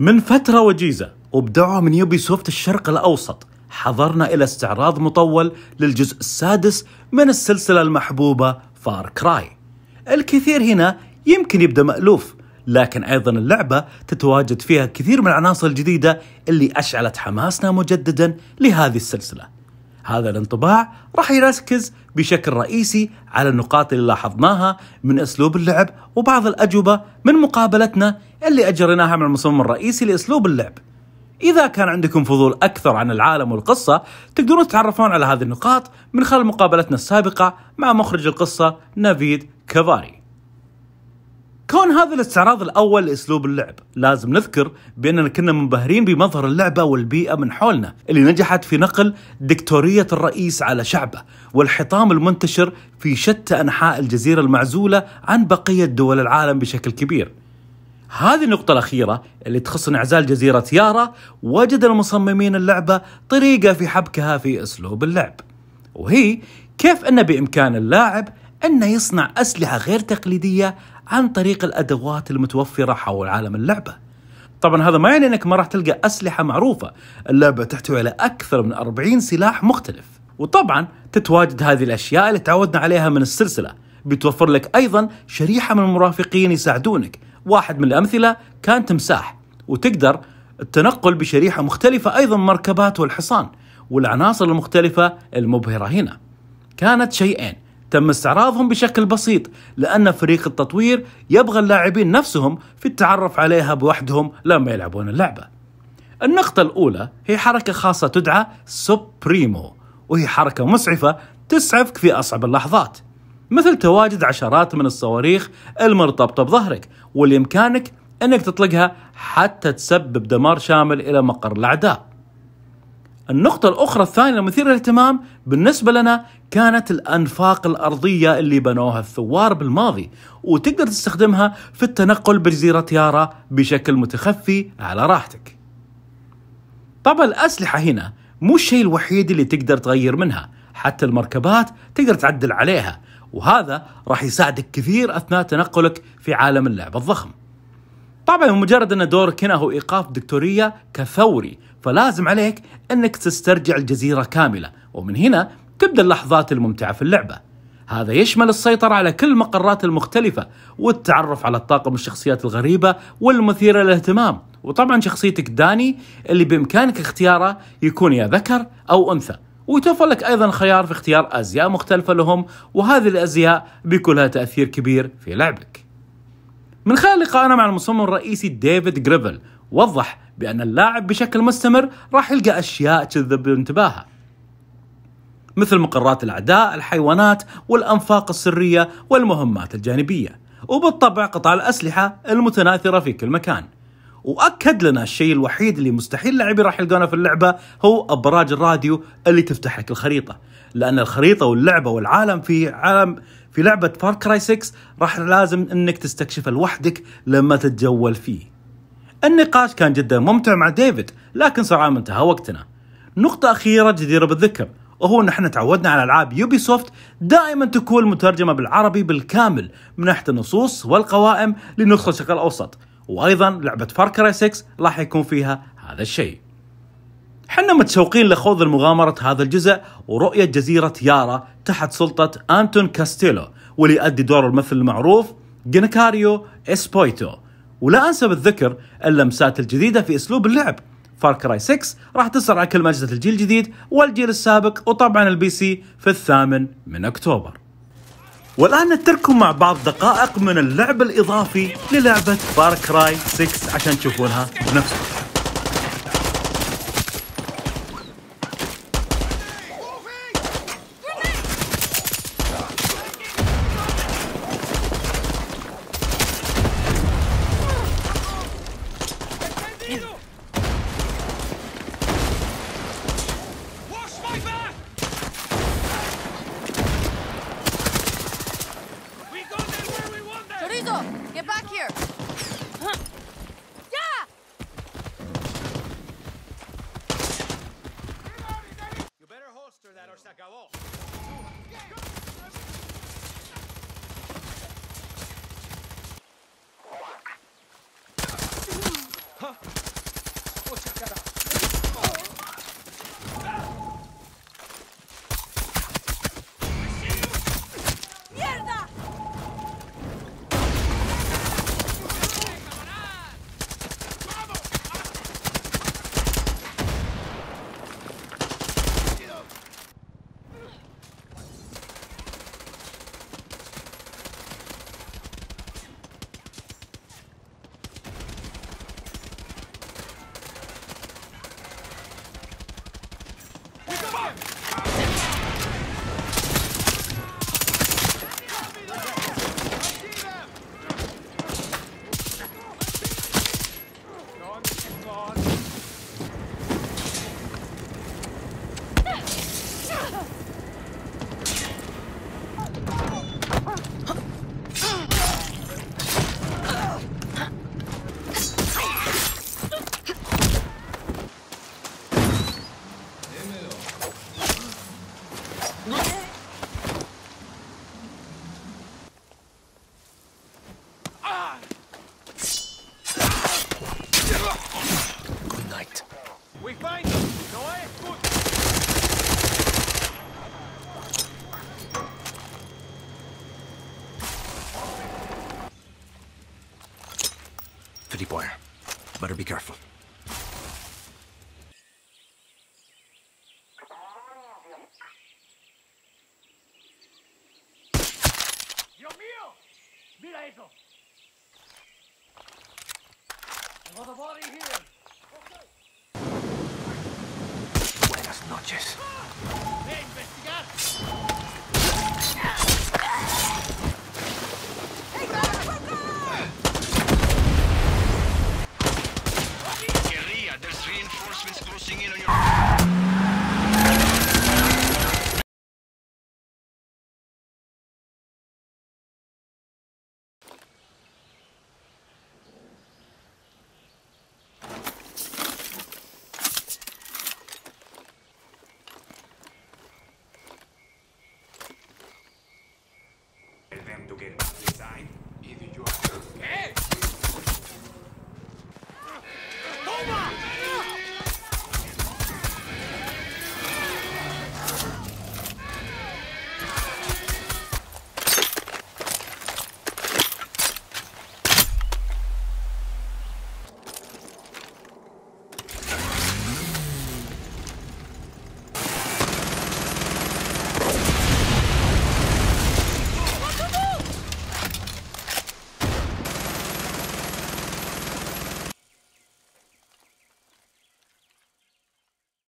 من فترة وجيزة وبدعوة من يوبي سوفت الشرق الأوسط حضرنا إلى استعراض مطول للجزء السادس من السلسلة المحبوبة فار كراي الكثير هنا يمكن يبدأ مألوف لكن أيضا اللعبة تتواجد فيها كثير من العناصر الجديدة اللي أشعلت حماسنا مجددا لهذه السلسلة هذا الانطباع راح يركز بشكل رئيسي على النقاط اللي لاحظناها من أسلوب اللعب وبعض الأجوبة من مقابلتنا اللي أجريناها مع المصمم الرئيسي لأسلوب اللعب إذا كان عندكم فضول أكثر عن العالم والقصة تقدرون تتعرفون على هذه النقاط من خلال مقابلتنا السابقة مع مخرج القصة نافيد كافاري كون هذا الاستعراض الأول لأسلوب اللعب لازم نذكر بأننا كنا منبهرين بمظهر اللعبة والبيئة من حولنا اللي نجحت في نقل دكتورية الرئيس على شعبه والحطام المنتشر في شتى أنحاء الجزيرة المعزولة عن بقية دول العالم بشكل كبير هذه النقطة الأخيرة اللي تخص انعزال جزيرة يارا وجد المصممين اللعبة طريقة في حبكها في أسلوب اللعب وهي كيف أن بإمكان اللاعب أنه يصنع أسلحة غير تقليدية عن طريق الأدوات المتوفرة حول عالم اللعبة طبعا هذا ما يعني أنك ما راح تلقى أسلحة معروفة اللعبة تحتوي على أكثر من 40 سلاح مختلف وطبعا تتواجد هذه الأشياء اللي تعودنا عليها من السلسلة بتوفر لك أيضا شريحة من المرافقين يساعدونك واحد من الأمثلة كان تمساح وتقدر التنقل بشريحة مختلفة أيضا مركبات والحصان والعناصر المختلفة المبهرة هنا كانت شيئين تم استعراضهم بشكل بسيط لأن فريق التطوير يبغى اللاعبين نفسهم في التعرف عليها بوحدهم لما يلعبون اللعبة النقطة الأولى هي حركة خاصة تدعى سوبريمو وهي حركة مسعفة تسعفك في أصعب اللحظات مثل تواجد عشرات من الصواريخ المرتبطة بظهرك واللي بإمكانك أنك تطلقها حتى تسبب دمار شامل إلى مقر الأعداء النقطة الأخرى الثانية المثيرة للاهتمام بالنسبة لنا كانت الأنفاق الأرضية اللي بنوها الثوار بالماضي وتقدر تستخدمها في التنقل بجزيرة يارا بشكل متخفي على راحتك طبعا الأسلحة هنا مو الشيء الوحيد اللي تقدر تغير منها حتى المركبات تقدر تعدل عليها وهذا راح يساعدك كثير اثناء تنقلك في عالم اللعبه الضخم. طبعا مجرد ان دورك هنا هو ايقاف دكتوريه كفوري فلازم عليك انك تسترجع الجزيره كامله ومن هنا تبدا اللحظات الممتعه في اللعبه. هذا يشمل السيطرة على كل المقرات المختلفة والتعرف على الطاقم الشخصيات الغريبة والمثيرة للاهتمام وطبعا شخصيتك داني اللي بإمكانك اختياره يكون يا ذكر أو أنثى ويتوفر لك أيضا خيار في اختيار أزياء مختلفة لهم وهذه الأزياء بيكون لها تأثير كبير في لعبك من خلال لقائنا مع المصمم الرئيسي ديفيد جريفل وضح بأن اللاعب بشكل مستمر راح يلقى أشياء تجذب انتباهه مثل مقرات الأعداء، الحيوانات، والأنفاق السرية والمهمات الجانبية وبالطبع قطع الأسلحة المتناثرة في كل مكان واكد لنا الشيء الوحيد اللي مستحيل لاعبي راح يلقونه في اللعبه هو ابراج الراديو اللي تفتح لك الخريطه لان الخريطه واللعبه والعالم في عالم في لعبه فار كراي 6 راح لازم انك تستكشف لوحدك لما تتجول فيه النقاش كان جدا ممتع مع ديفيد لكن سرعان ما انتهى وقتنا نقطة أخيرة جديرة بالذكر وهو ان احنا تعودنا على العاب يوبي سوفت دائما تكون مترجمه بالعربي بالكامل من ناحيه النصوص والقوائم لنسخة الشرق الاوسط وايضا لعبه فاركراي 6 راح يكون فيها هذا الشيء حنا متشوقين لخوض المغامرة هذا الجزء ورؤية جزيرة يارا تحت سلطة أنتون كاستيلو واللي يؤدي دور الممثل المعروف جينكاريو إسبويتو ولا أنسى بالذكر اللمسات الجديدة في أسلوب اللعب فاركراي 6 راح تصدر على كل مجلة الجيل الجديد والجيل السابق وطبعا البي سي في الثامن من أكتوبر والآن نترككم مع بعض دقائق من اللعب الإضافي للعبة فار كراي 6 عشان تشوفونها بنفسكم Fitty Boyer, better be careful. Dios mío, mira eso. Just.